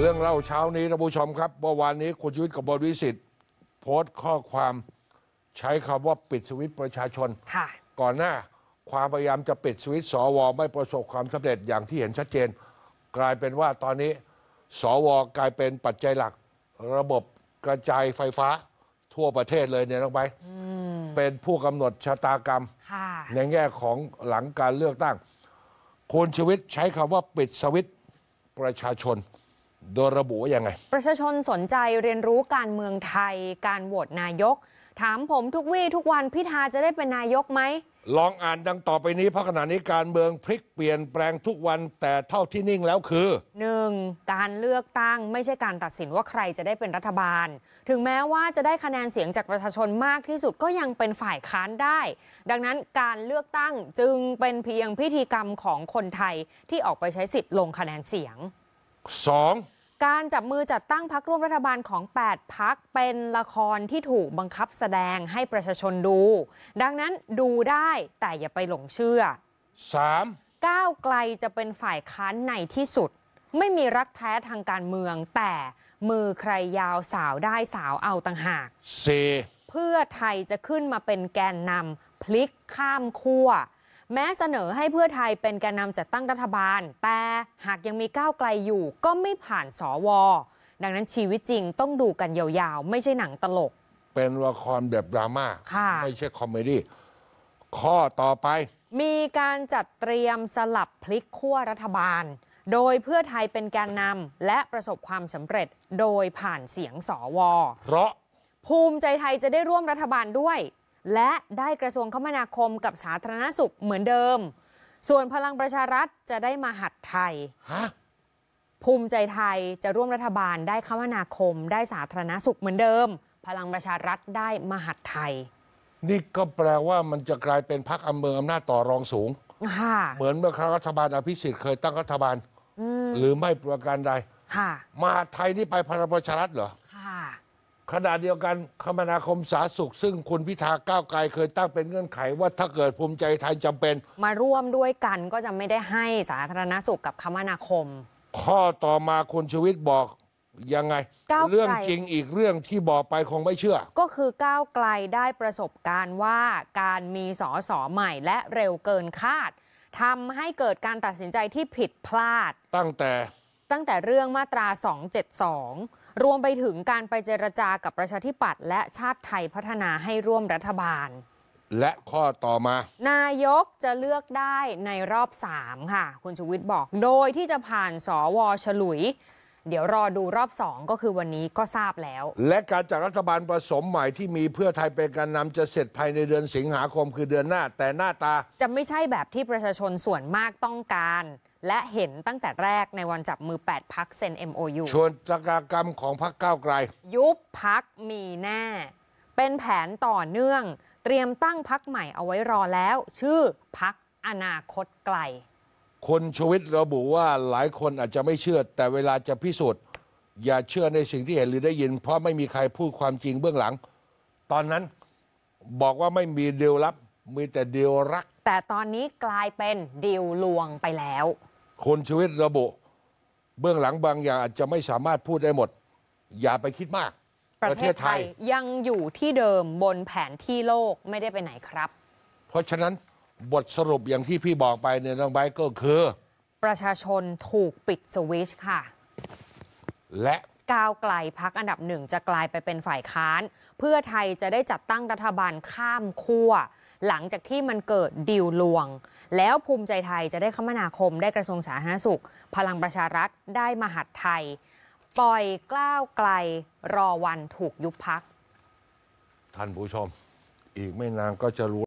เรื่องเล่าเช้านี้ท่านผู้ชมครับเมื่อวานนี้คุณยุทธกับบวิสิทธิ์โพสต์ข้อความใช้คำว่าปิดสวิตประชาชน ก่อนหน้าความพยายามจะปิดสวิตสวไม่ประสบความสำเร็จอย่างที่เห็นชัดเจน กลายเป็นว่าตอนนี้ สวกลายเป็นปัจจัยหลัก ระบบกระจายไฟฟ้าทั่วประเทศเลยเนี่ยน้องไปเป็นผู้กำหนดชะตากรรมในแง่ของหลังการเลือกตั้งคุณชีวิตใช้คำว่าปิดสวิตประชาชนโดยระบุว่ายังไง ประชาชนสนใจเรียนรู้การเมืองไทย การโหวตนายก ถามผมทุกวี่ทุกวันพิธาจะได้เป็นนายกไหมลองอ่านดังต่อไปนี้เพราะขณะนี้การเมืองพลิกเปลี่ยนแปลงทุกวันแต่เท่าที่นิ่งแล้วคือ 1. การเลือกตั้งไม่ใช่การตัดสินว่าใครจะได้เป็นรัฐบาล ถึงแม้ว่าจะได้คะแนนเสียงจากประชาชนมากที่สุดก็ยังเป็นฝ่ายค้านได้ ดังนั้นการเลือกตั้งจึงเป็นเพียงพิธีกรรมของคนไทยที่ออกไปใช้สิทธิ์ลงคะแนนเสียง 2. การจับมือจัดตั้งพักร่วมรัฐบาลของ 8 พักเป็นละครที่ถูกบังคับแสดงให้ประชาชนดู ดังนั้นดูได้แต่อย่าไปหลงเชื่อ 3. ก้าวไกลจะเป็นฝ่ายค้านในที่สุด ไม่มีรักแท้ทางการเมืองแต่มือใครยาวสาวได้สาวเอาต่างหาก 4. เพื่อไทยจะขึ้นมาเป็นแกนนำพลิกข้ามขั้วแม้เสนอให้เพื่อไทยเป็นแกนนำจัดตั้งรัฐบาล แต่หากยังมีก้าวไกลอยู่ก็ไม่ผ่านสอวอดังนั้นชีวิตจริงต้องดูกันยาวๆ ไม่ใช่หนังตลก เป็นละครแบบดราม่า่า ไม่ใช่คอมเมดี้ ข้อต่อไป มีการจัดเตรียมสลับพลิกขั้วรัฐบาล โดยเพื่อไทยเป็นแกนนำและประสบความสำเร็จโดยผ่านเสียงสอวอเพราะภูมิใจไทยจะได้ร่วมรัฐบาลด้วยและได้กระทรวงคมนาคมกับสาธารณสุขเหมือนเดิม ส่วนพลังประชารัฐ จะได้มาหัดไทย ภูมิใจไทยจะร่วมรัฐบาล ได้คมนาคมได้สาธารณสุขเหมือนเดิม พลังประชารัฐได้มหัดไทย นี่ก็แปลว่ามันจะกลายเป็นพรรคอำเมืองอำนาจต่อรองสูง เหมือนเมื่อครั้งรัฐบาลอภิสิทธิ์เคยตั้งรัฐบาลหรือไม่ประการใด มาไทยนี่ไปพลังประชารัฐเหรอขณะเดียวกันคมนาคมสาธารณสุข ซึ่งคุณพิธาก้าวไกลเคยตั้งเป็นเงื่อนไขว่าถ้าเกิดภูมิใจไทยจำเป็น มาร่วมด้วยกันก็จะไม่ได้ให้สาธารณสุขกับคมนาคม ข้อต่อมาคุณชวิตบอกยังไงเรื่องจริงอีกเรื่องที่บอกไปคงไม่เชื่อ ก็คือก้าวไกลได้ประสบการณ์ว่าการมีสอสอใหม่และเร็วเกินคาดทำให้เกิดการตัดสินใจที่ผิดพลาด ตั้งแต่ ตั้งแต่เรื่องมาตรา 272รวมไปถึงการไปเจรจากับประชาธิปัตย์และชาติไทยพัฒนาให้ร่วมรัฐบาล และข้อต่อมา นายกจะเลือกได้ในรอบ 3 ค่ะ คุณชูวิทย์บอกโดยที่จะผ่านสวฉลุย เดี๋ยวรอดูรอบสองก็คือวันนี้ก็ทราบแล้ว และการจัดรัฐบาลผสมใหม่ที่มีเพื่อไทยเป็นการนำจะเสร็จภายในเดือนสิงหาคม คือเดือนหน้าแต่หน้าตา จะไม่ใช่แบบที่ประชาชนส่วนมากต้องการและเห็นตั้งแต่แรกในวันจับมือ 8พักเซ็น MOU ชวนจักากรรมของพักก้าวไกล ยุบพักมีแน่ เป็นแผนต่อเนื่อง เตรียมตั้งพักใหม่เอาไว้รอแล้ว ชื่อพักอนาคตไกลคุณชวิตระบุว่าหลายคนอาจจะไม่เชื่อ แต่เวลาจะพิสูจน์อย่าเชื่อในสิ่งที่เห็นหรือได้ยิน เพราะไม่มีใครพูดความจริงเบื้องหลัง ตอนนั้นบอกว่าไม่มีเดียวรับมีแต่เดียวรัก แต่ตอนนี้กลายเป็นเดียวลวงไปแล้วคุณชีวิตระบุเบื้องหลังบางอย่างอาจจะไม่สามารถพูดได้หมด อย่าไปคิดมาก ประเทศไทยยังอยู่ที่เดิมบนแผนที่โลกไม่ได้ไปไหนครับ เพราะฉะนั้นบทสรุปอย่างที่พี่บอกไปเนี่ยน้องไบก็คือ ประชาชนถูกปิดสวิชค่ะและก้าวไกลพักอันดับหนึ่งจะกลายไปเป็นฝ่ายค้าน เพื่อไทยจะได้จัดตั้งรัฐบาลข้ามขั้วหลังจากที่มันเกิดดิวลวง แล้วภูมิใจไทยจะได้คมนาคมได้กระทรวงสาธารณสุข พลังประชารัฐได้มหัดไทย ปล่อยกล้าวไกลรอวันถูกยุบพักท่านผู้ชมอีกไม่นานก็จะรู้